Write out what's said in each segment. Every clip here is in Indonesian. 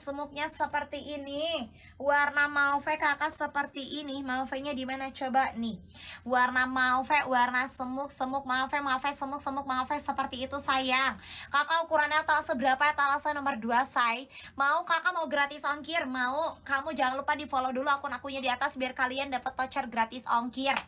semuknya seperti ini. Warna mauve kakak seperti ini. mauve-nya di mana coba nih? Warna mauve, warna semuk, semuk mauve, mauve, semuk, semuk mauve seperti itu sayang. Kakak ukurannya tak seberapa ya talase nomor 2 say. Mau kakak mau gratis ongkir? Mau? Kamu jangan lupa di follow dulu akun akunya di atas biar kalian dapat voucher gratis ongkir.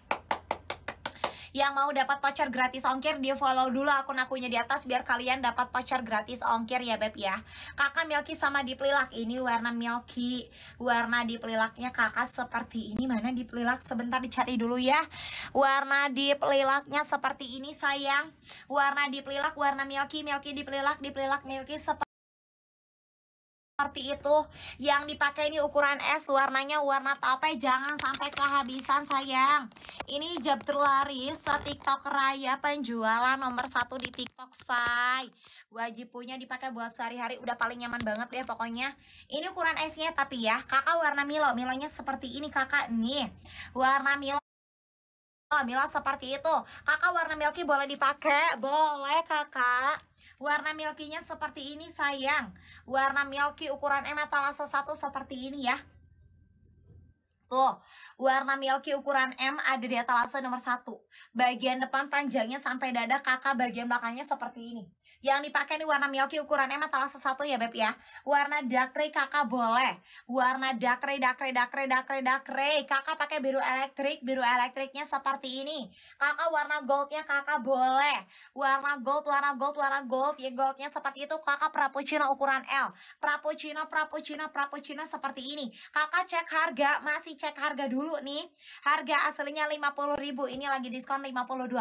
Yang mau dapat pacar gratis ongkir dia follow dulu akun akunya di atas biar kalian dapat pacar gratis ongkir ya Beb ya. Kakak milky sama dipelilak ini warna milky. Warna dipelilaknya kakak seperti ini. Mana dipelilak Sebentar dicari dulu ya. Warna dipelilaknya seperti ini sayang. Warna dipelilak warna milky, milky dipelilak dipelilak di pelilak milky seperti seperti itu yang dipakai ini ukuran S warnanya warna tape jangan sampai kehabisan sayang ini jeb terlaris TikTok raya penjualan nomor satu di tiktok say wajib punya dipakai buat sehari-hari udah paling nyaman banget ya pokoknya ini ukuran S nya tapi ya kakak warna milo milonya seperti ini kakak nih warna milo Milo seperti itu Kakak warna milky boleh dipakai Boleh kakak Warna milkinya seperti ini sayang. Warna milky ukuran emetalase 1 seperti ini ya. Tuh, warna milky ukuran M ada di etalase nomor 1. Bagian depan panjangnya sampai dada, kakak bagian belakangnya seperti ini. Yang dipakai ini warna milky ukuran M etalase satu ya Beb ya. Warna dark dakre kakak boleh. Warna dark dark dakre, dark dakre, dark dakre. Kakak pakai biru elektrik, biru elektriknya seperti ini. Kakak warna goldnya kakak boleh. Warna gold, warna gold, warna gold. Ya goldnya seperti itu kakak prapucina ukuran L. prapucina prapucina prapucina seperti ini. Kakak cek harga masih cek harga dulu nih. Harga aslinya 50.000, ini lagi diskon 52%,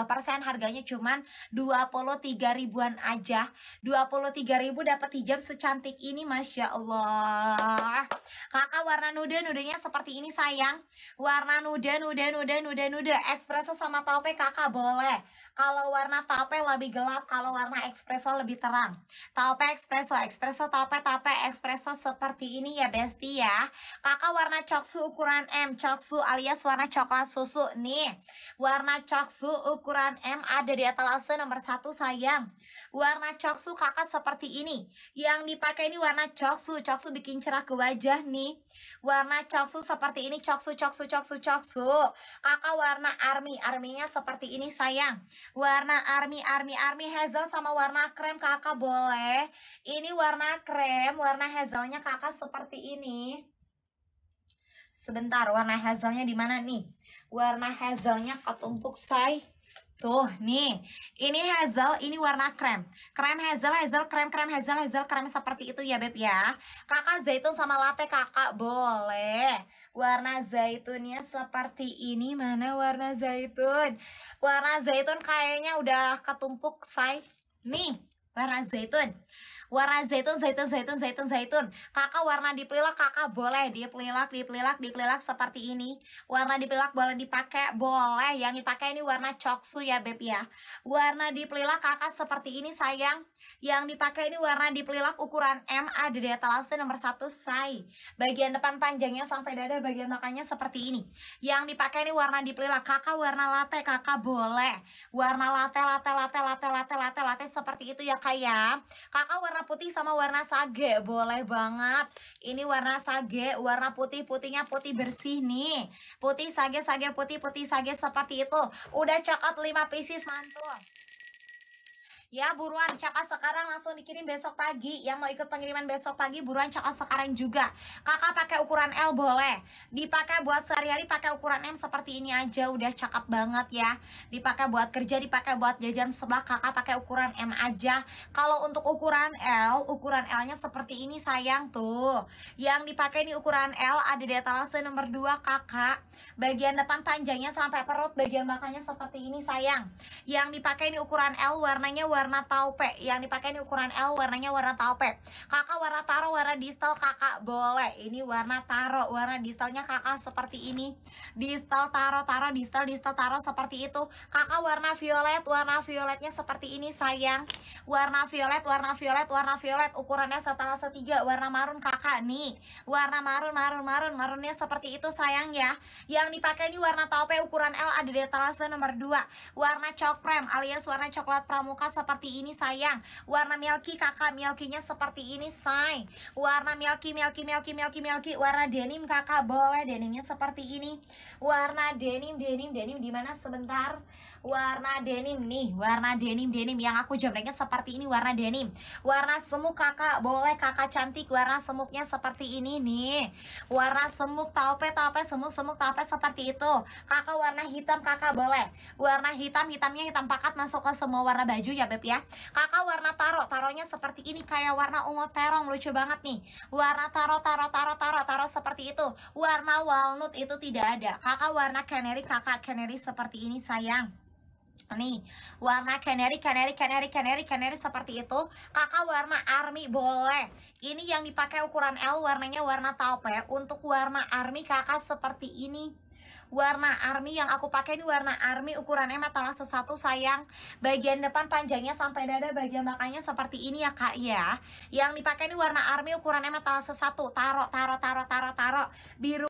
harganya cuman 23 ribuan aja. 23 ribu dapat hijab secantik ini, Masya Allah. Kakak warna nude, nudenya seperti ini sayang. Warna nude, nude, nude, nude, nude. Espresso sama taupe kakak boleh. Kalau warna taupe lebih gelap, kalau warna espresso lebih terang. Taupe espresso, espresso taupe, taupe espresso seperti ini ya besti ya. Kakak warna coksu ukuran M coksu alias warna coklat susu nih. Warna coksu ukuran M ada di etalase nomor satu sayang. Warna coksu kakak seperti ini. Yang dipakai ini warna coksu. Coksu bikin cerah ke wajah nih. Warna coksu seperti ini. Coksu, coksu, coksu, coksu. Kakak warna army. Arminya seperti ini sayang. Warna army, army, army hazel sama warna krem kakak boleh. Ini warna krem, warna hazelnya kakak seperti ini. Sebentar, warna hazelnya di mana nih? Warna hazelnya ketumpuk say. Tuh, nih. Ini hazel, ini warna krem. Krem hazel, hazel, krem, krem hazel, hazel, krem seperti itu ya, Beb ya. Kakak zaitun sama latte kakak boleh. Warna zaitunnya seperti ini. Mana warna zaitun? Warna zaitun kayaknya udah ketumpuk, say. Nih, warna zaitun warna zaitun zaitun zaitun zaitun zaitun kakak warna dipelilak kakak boleh dipelilak dipelilak dipelilak seperti ini warna dipelilak boleh dipakai boleh yang dipakai ini warna coksu ya beb ya warna dipelilak kakak seperti ini sayang yang dipakai ini warna dipelilak ukuran M ada di etalase nomor satu say bagian depan panjangnya sampai dada bagian makanya seperti ini yang dipakai ini warna dipelilak kakak warna latte kakak boleh warna latte latte latte latte latte latte latte seperti itu ya kak ya kakak warna warna putih sama warna sage boleh banget ini warna sage warna putih putihnya putih bersih nih putih sage sage putih putih sage seperti itu udah coklat 5 pieces mantul Ya buruan cakap sekarang langsung dikirim besok pagi Yang mau ikut pengiriman besok pagi buruan cakap sekarang juga Kakak pakai ukuran L boleh Dipakai buat sehari-hari pakai ukuran M seperti ini aja Udah cakap banget ya Dipakai buat kerja, dipakai buat jajan sebelah Kakak pakai ukuran M aja Kalau untuk ukuran L, ukuran L-nya seperti ini sayang tuh Yang dipakai ini ukuran L ada di etalase nomor 2 kakak Bagian depan panjangnya sampai perut, bagian belakangnya seperti ini sayang Yang dipakai ini ukuran L warnanya warna warna taupe yang dipakai ini ukuran L warnanya warna taupe kakak warna taro warna distal kakak boleh ini warna taro warna distalnya kakak seperti ini distal taro taro distal distal taro seperti itu kakak warna violet warna violetnya seperti ini sayang warna violet warna violet warna violet ukurannya setelah setiga warna marun kakak nih warna marun marun marun marunnya seperti itu sayang ya yang dipakai ini warna taupe ukuran L ada di etalase nomor 2 warna cokrem alias warna coklat pramuka seperti seperti ini sayang warna milky kakak milkynya seperti ini say warna milky milky milky milky milky warna denim kakak boleh denimnya seperti ini warna denim denim denim dimana sebentar warna denim nih warna denim denim yang aku jamreknya seperti ini warna denim warna semuk kakak boleh kakak cantik warna semuknya seperti ini nih warna semuk taupe taupe semuk semuk taupe seperti itu kakak warna hitam kakak boleh warna hitam hitamnya hitam pakat masuk ke semua warna baju ya beb ya kakak warna taro taronya seperti ini kayak warna ungu terong lucu banget nih warna taro taro taro taro taro seperti itu warna walnut itu tidak ada kakak warna canary kakak canary seperti ini sayang nih warna canary canary canary canary canary seperti itu kakak warna army boleh ini yang dipakai ukuran L warnanya warna taupe untuk warna army kakak seperti ini warna army yang aku pakai ini warna army ukurannya matalah sesatu sayang bagian depan panjangnya sampai dada bagian belakangnya seperti ini ya kak ya yang dipakai ini warna army ukurannya matalah sesatu taro taro taro taro taro biru